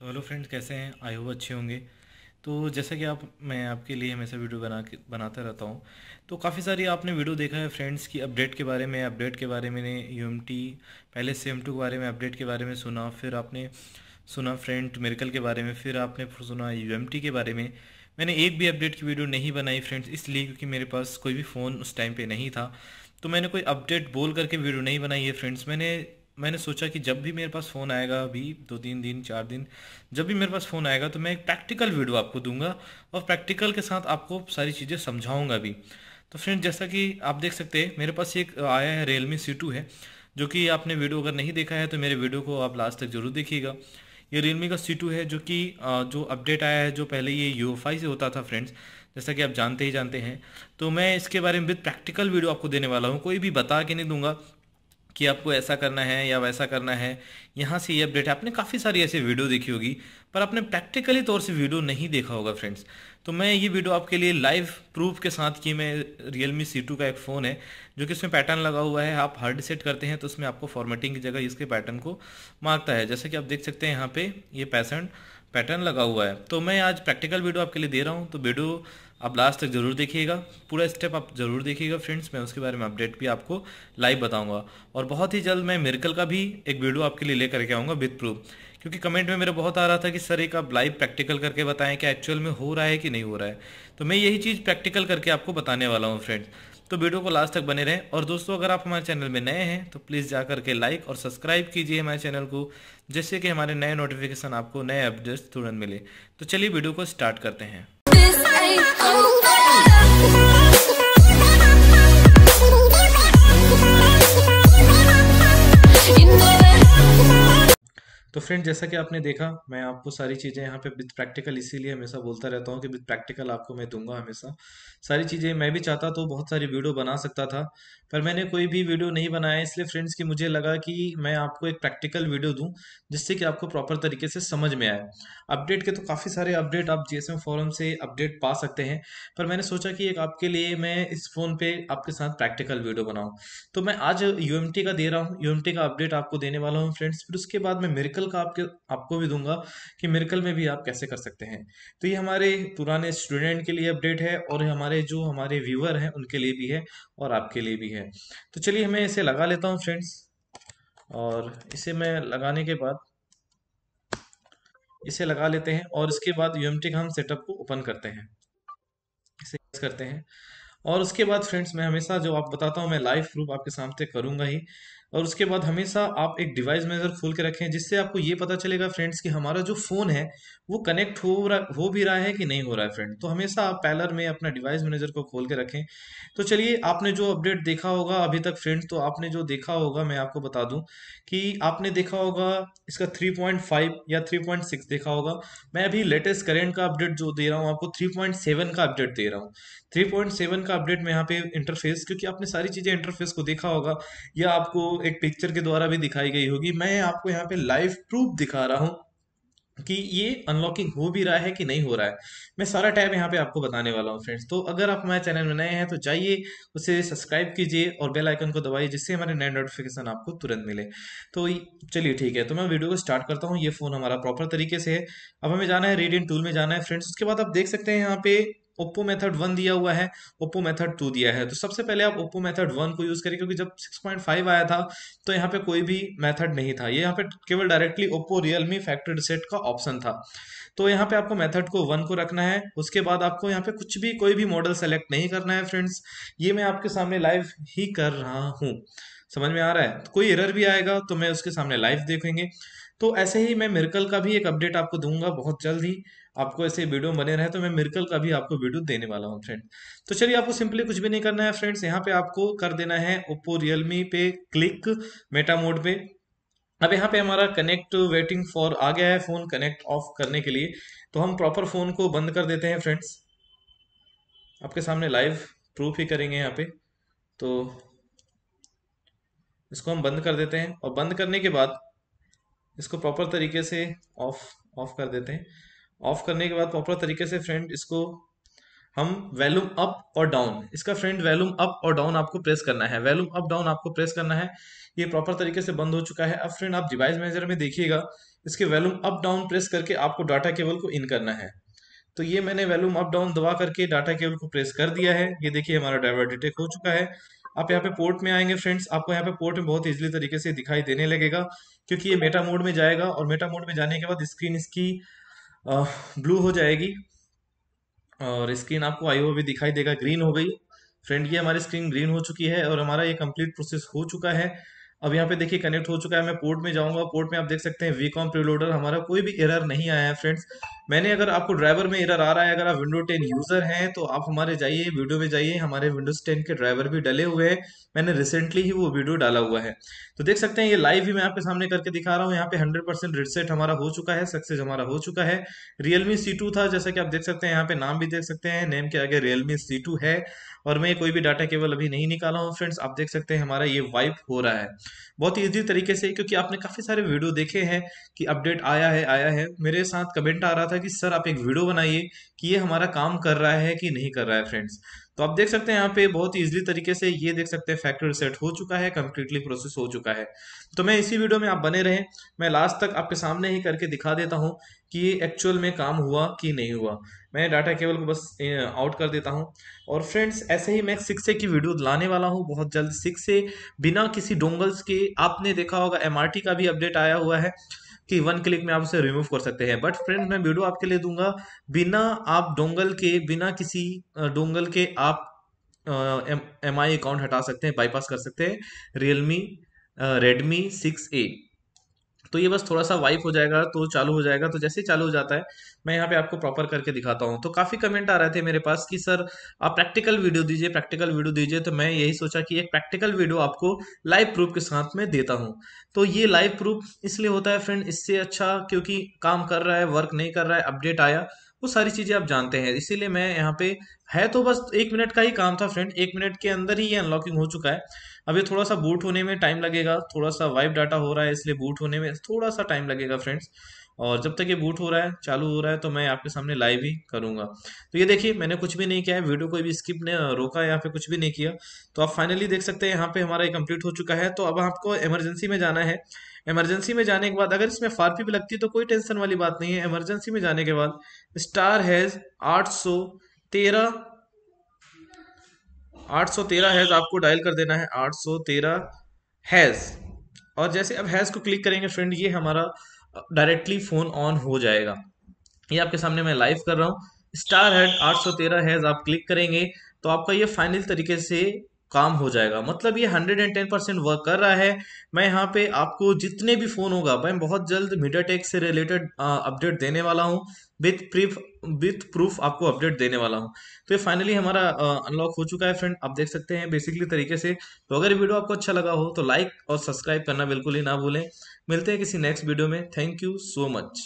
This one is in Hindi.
तो हेलो फ्रेंड्स कैसे हैं आई होप अच्छे होंगे तो जैसा कि आप मैं आपके लिए हमेशा वीडियो बना के बनाता रहता हूँ तो काफ़ी सारी आपने वीडियो देखा है फ्रेंड्स की अपडेट के बारे में अपडेट के बारे में यू पहले से एम के बारे में अपडेट के बारे में सुना फिर आपने सुना फ्रेंड मेरिकल के बारे में फिर आपने सुना यू के बारे में मैंने एक भी अपडेट की वीडियो नहीं बनाई फ्रेंड्स इसलिए क्योंकि मेरे पास कोई भी फ़ोन उस टाइम पर नहीं था तो मैंने कोई अपडेट बोल करके वीडियो नहीं बनाई है फ्रेंड्स मैंने मैंने सोचा कि जब भी मेरे पास फ़ोन आएगा अभी दो तीन दिन चार दिन जब भी मेरे पास फ़ोन आएगा तो मैं एक प्रैक्टिकल वीडियो आपको दूंगा और प्रैक्टिकल के साथ आपको सारी चीज़ें समझाऊंगा भी तो फ्रेंड जैसा कि आप देख सकते हैं मेरे पास एक आया है रियलमी सी टू है जो कि आपने वीडियो अगर नहीं देखा है तो मेरे वीडियो को आप लास्ट तक ज़रूर देखिएगा ये रियलमी का सी टू है जो कि जो अपडेट आया है जो पहले ये यू से होता था फ्रेंड्स जैसा कि आप जानते ही जानते हैं तो मैं इसके बारे में विद प्रैक्टिकल वीडियो आपको देने वाला हूँ कोई भी बता के नहीं दूंगा कि आपको ऐसा करना है या वैसा करना है यहाँ से ये अपडेट है आपने काफ़ी सारी ऐसी वीडियो देखी होगी पर आपने प्रैक्टिकली तौर से वीडियो नहीं देखा होगा फ्रेंड्स तो मैं ये वीडियो आपके लिए लाइव प्रूफ के साथ कि मैं रियल मी सी टू का एक फ़ोन है जो कि इसमें पैटर्न लगा हुआ है आप हार्ड सेट करते हैं तो उसमें आपको फॉर्मेटिंग की जगह इसके पैटर्न को मांगता है जैसे कि आप देख सकते हैं यहाँ पे ये पैसेंट पैटर्न लगा हुआ है तो मैं आज प्रैक्टिकल वीडियो आपके लिए दे रहा हूँ तो वीडियो आप लास्ट तक जरूर देखिएगा पूरा स्टेप आप जरूर देखिएगा फ्रेंड्स मैं उसके बारे में अपडेट भी आपको लाइव बताऊंगा और बहुत ही जल्द मैं मेरिकल का भी एक वीडियो आपके लिए लेकर के आऊँगा विथ प्रूफ क्योंकि कमेंट में मेरा बहुत आ रहा था कि सर एक आप लाइव प्रैक्टिकल करके बताएं कि एक्चुअल में हो रहा है कि नहीं हो रहा है तो मैं यही चीज़ प्रैक्टिकल करके आपको बताने वाला हूँ फ्रेंड्स तो वीडियो को लास्ट तक बने रहें और दोस्तों अगर आप हमारे चैनल में नए हैं तो प्लीज़ जा करके लाइक और सब्सक्राइब कीजिए हमारे चैनल को जिससे कि हमारे नए नोटिफिकेशन आपको नए अपडेट्स तुरंत मिले तो चलिए वीडियो को स्टार्ट करते हैं फ्रेंड जैसा कि आपने देखा मैं आपको सारी चीज़ें यहाँ पे विद प्रैक्टिकल इसीलिए हमेशा बोलता रहता हूँ कि विद प्रैक्टिकल आपको मैं दूंगा हमेशा सारी चीज़ें मैं भी चाहता तो बहुत सारी वीडियो बना सकता था पर मैंने कोई भी वीडियो नहीं बनाया इसलिए फ्रेंड्स कि मुझे लगा कि मैं आपको एक प्रैक्टिकल वीडियो दूँ जिससे कि आपको प्रॉपर तरीके से समझ में आए अपडेट के तो काफ़ी सारे अपडेट आप जी फॉरम से अपडेट पा सकते हैं पर मैंने सोचा कि एक आपके लिए मैं इस फ़ोन पर आपके साथ प्रैक्टिकल वीडियो बनाऊँ तो मैं आज यू का दे रहा हूँ यू का अपडेट आपको देने वाला हूँ फ्रेंड्स फिर उसके बाद मैं मेरिकल का तरीका तो आपके आपको भी दूंगा कि मेरिकल में भी आप कैसे कर सकते हैं तो ये हमारे पुराने स्टूडेंट के लिए अपडेट है और हमारे जो हमारे व्यूअर हैं उनके लिए भी है और आपके लिए भी है तो चलिए मैं इसे लगा लेता हूँ फ्रेंड्स और इसे मैं लगाने के बाद इसे लगा लेते हैं और इसके बाद यूएमटी का हम सेटअप को ओपन करते हैं इसे करते हैं और उसके बाद फ्रेंड्स मैं हमेशा जो आप बताता हूँ मैं लाइव प्रूफ आपके सामने करूंगा ही और उसके बाद हमेशा आप एक डिवाइस मेजर खोल के रखें जिससे आपको ये पता चलेगा फ्रेंड्स कि हमारा जो फ़ोन है वो कनेक्ट हो रहा हो भी रहा है कि नहीं हो रहा है फ्रेंड तो हमेशा आप पैलर में अपना डिवाइस मैनेजर को खोल के रखें तो चलिए आपने जो अपडेट देखा होगा अभी तक फ्रेंड्स तो आपने जो देखा होगा मैं आपको बता दूं कि आपने देखा होगा इसका 3.5 या 3.6 देखा होगा मैं अभी लेटेस्ट करेंट का अपडेट जो दे रहा हूँ आपको थ्री का अपडेट दे रहा हूँ थ्री का अपडेट में यहाँ पे इंटरफेस क्योंकि आपने सारी चीज़ें इंटरफेस को देखा होगा या आपको एक पिक्चर के द्वारा भी दिखाई गई होगी मैं आपको यहाँ पे लाइव प्रूफ दिखा रहा हूँ कि ये अनलॉकिंग हो भी रहा है कि नहीं हो रहा है मैं सारा टैब यहाँ पे आपको बताने वाला हूँ फ्रेंड्स तो अगर आप हमारे चैनल में नए हैं तो जाइए उसे सब्सक्राइब कीजिए और बेल आइकन को दबाइए जिससे हमारे नए नोटिफिकेशन आपको तुरंत मिले तो चलिए ठीक है तो मैं वीडियो को स्टार्ट करता हूँ ये फ़ोन हमारा प्रॉपर तरीके से है अब हमें जाना है रेडियन टूल में जाना है फ्रेंड्स उसके बाद आप देख सकते हैं यहाँ पे ओप्पो मेथड वन दिया हुआ है ओप्पो मेथड टू दिया है तो सबसे पहले आप ओप्पो मेथड वन को यूज़ करें क्योंकि जब 6.5 आया था तो यहाँ पे कोई भी मेथड नहीं था ये यहाँ पे केवल directly Oppo Realme factory set का ऑप्शन था तो यहाँ पे आपको मेथड को वन को रखना है उसके बाद आपको यहाँ पे कुछ भी कोई भी मॉडल सेलेक्ट नहीं करना है फ्रेंड्स ये मैं आपके सामने लाइव ही कर रहा हूँ समझ में आ रहा है तो कोई एरर भी आएगा तो मैं उसके सामने लाइव देखेंगे तो ऐसे ही मैं मिर्कल का भी एक अपडेट आपको दूंगा बहुत जल्द ही आपको ऐसे वीडियो बने रहे तो मैं मिर्कल का भी आपको वीडियो देने वाला हूँ फ्रेंड तो चलिए आपको सिंपली कुछ भी नहीं करना है फ्रेंड्स यहाँ पे आपको कर देना है ओप्पो रियलमी पे क्लिक मेटा मोड पे अब यहाँ पे हमारा कनेक्ट वेटिंग फॉर आ गया है फोन कनेक्ट ऑफ करने के लिए तो हम प्रॉपर फोन को बंद कर देते हैं फ्रेंड्स आपके सामने लाइव प्रूफ ही करेंगे यहाँ पे तो इसको हम बंद कर देते हैं और बंद करने के बाद इसको प्रॉपर तरीके से ऑफ ऑफ कर देते हैं ऑफ करने के बाद प्रॉपर तरीके से फ्रेंड इसको हम वैल्यूम अप और डाउन इसका फ्रेंड वैल्यूम अप और डाउन आपको प्रेस करना है वैल्यूम अप डाउन आपको प्रेस करना है ये प्रॉपर तरीके से बंद हो चुका है अब फ्रेंड आप डिवाइस मैनेजर में देखिएगा इसके वैल्यूम अप डाउन प्रेस करके आपको डाटा केबल को इन करना है तो ये मैंने वैल्यूम अप डाउन दबा करके डाटा केबल को प्रेस कर दिया है ये देखिए हमारा ड्राइवर डिटेक्ट हो चुका है आप यहाँ पे पोर्ट में आएंगे फ्रेंड्स आपको यहाँ पे पोर्ट में बहुत ईजिली तरीके से दिखाई देने लगेगा क्योंकि ये मेटा मोड में जाएगा और मेटा मोड में जाने के बाद स्क्रीन इसकी ब्लू हो जाएगी और स्क्रीन आपको आई भी दिखाई देगा ग्रीन हो गई फ्रेंड ये हमारी स्क्रीन ग्रीन हो चुकी है और हमारा ये कंप्लीट प्रोसेस हो चुका है अब यहाँ पे देखिए कनेक्ट हो चुका है मैं पोर्ट में जाऊंगा पोर्ट में आप देख सकते हैं वीकॉम प्रीलोडर हमारा कोई भी एरर नहीं आया है फ्रेंड्स मैंने अगर आपको ड्राइवर में एरर आ रहा है अगर आप विंडो टेन यूजर हैं तो आप हमारे जाइए वीडियो में जाइए हमारे विंडोज टेन के ड्राइवर भी डले हुए हैं मैंने रिसेंटली ही वो वीडियो डाला हुआ है तो देख सकते हैं ये लाइव ही मैं आपके सामने करके दिखा रहा हूँ यहाँ पे हंड्रेड परसेंट रिसेट हमारा हो चुका है सक्सेस हमारा हो चुका है रियलमी सी टू था जैसा कि आप देख सकते हैं यहाँ पे नाम भी देख सकते हैं नेम के आगे रियलमी सी टू है और मैं कोई भी डाटा केवल अभी नहीं निकाला हूँ फ्रेंड्स आप देख सकते हैं हमारा ये वाइप हो रहा है बहुत ही ईजी तरीके से क्योंकि आपने काफी सारे वीडियो देखे हैं कि अपडेट आया है आया है मेरे साथ कमेंट आ रहा था था कि सर आप एक वीडियो बनाइए कि ये हमारा काम कर रहा है कि नहीं कर रहा है फ्रेंड्स तो आप देख सकते हैं यहाँ पे बहुत इजीली तरीके से ये देख सकते हैं फैक्टर सेट हो चुका है कम्प्लीटली प्रोसेस हो चुका है तो मैं इसी वीडियो में आप बने रहें मैं लास्ट तक आपके सामने ही करके दिखा देता हूँ कि एक्चुअल में काम हुआ कि नहीं हुआ मैं डाटा केबल को बस आउट कर देता हूँ और फ्रेंड्स ऐसे ही मैं सिक्स की वीडियो लाने वाला हूँ बहुत जल्द सिक्स बिना किसी डोंगल्स के आपने देखा होगा एम का भी अपडेट आया हुआ है कि वन क्लिक में आप उसे रिमूव कर सकते हैं बट फ्रेंड मैं वीडियो आपके लिए दूंगा बिना आप डोंगल के बिना किसी डोंगल के आप एम आई अकाउंट हटा सकते हैं बाईपास कर सकते हैं रियलमी रेडमी सिक्स ए तो ये बस थोड़ा सा वाइप हो जाएगा तो चालू हो जाएगा तो जैसे ही चालू हो जाता है मैं यहाँ पे आपको प्रॉपर करके दिखाता हूँ तो काफ़ी कमेंट आ रहे थे मेरे पास कि सर आप प्रैक्टिकल वीडियो दीजिए प्रैक्टिकल वीडियो दीजिए तो मैं यही सोचा कि एक प्रैक्टिकल वीडियो आपको लाइव प्रूफ के साथ में देता हूँ तो ये लाइव प्रूफ इसलिए होता है फ्रेंड इससे अच्छा क्योंकि काम कर रहा है वर्क नहीं कर रहा है अपडेट आया वो सारी चीज़ें आप जानते हैं इसीलिए मैं यहाँ पे है तो बस एक मिनट का ही काम था फ्रेंड एक मिनट के अंदर ही ये अनलॉकिंग हो चुका है अब ये थोड़ा सा बूट होने में टाइम लगेगा थोड़ा सा वाइप डाटा हो रहा है इसलिए बूट होने में थोड़ा सा टाइम लगेगा फ्रेंड्स और जब तक ये बूट हो रहा है चालू हो रहा है तो मैं आपके सामने लाइव ही करूंगा तो ये देखिए मैंने कुछ भी नहीं किया है वीडियो को भी स्किप ने रोका यहाँ पे कुछ भी नहीं किया तो आप फाइनली देख सकते हैं यहाँ पे हमारा कंप्लीट हो चुका है तो अब आपको इमरजेंसी में जाना है इमरजेंसी में जाने के बाद अगर इसमें फारपी भी लगती है तो कोई टेंशन वाली बात नहीं है इमरजेंसी में जाने के बाद स्टार हैज आठ सौ तेरह आठ सौ तेरह हैज आपको डायल कर देना है आठ सौ तेरह हैज और जैसे अब हैज को क्लिक करेंगे फ्रेंड ये हमारा डायरेक्टली फोन ऑन हो जाएगा ये आपके सामने मैं लाइव कर रहा हूँ स्टार हैज आठ सौ तेरह हैज आप क्लिक करेंगे तो आपका ये फाइनल तरीके से काम हो जाएगा मतलब ये hundred and ten percent work कर रहा है मैं यहाँ पे आपको जितने भी फ़ोन होगा मैं बहुत जल्द मीटर टेक से रिलेटेड अपडेट देने वाला हूँ विथ प्रीफ विथ प्रूफ आपको अपडेट देने वाला हूँ तो ये फाइनली हमारा अनलॉक हो चुका है फ्रेंड आप देख सकते हैं बेसिकली तरीके से तो अगर वीडियो आपको अच्छा लगा हो तो लाइक और सब्सक्राइब करना बिल्कुल ही ना भूलें मिलते हैं किसी नेक्स्ट वीडियो में थैंक यू सो मच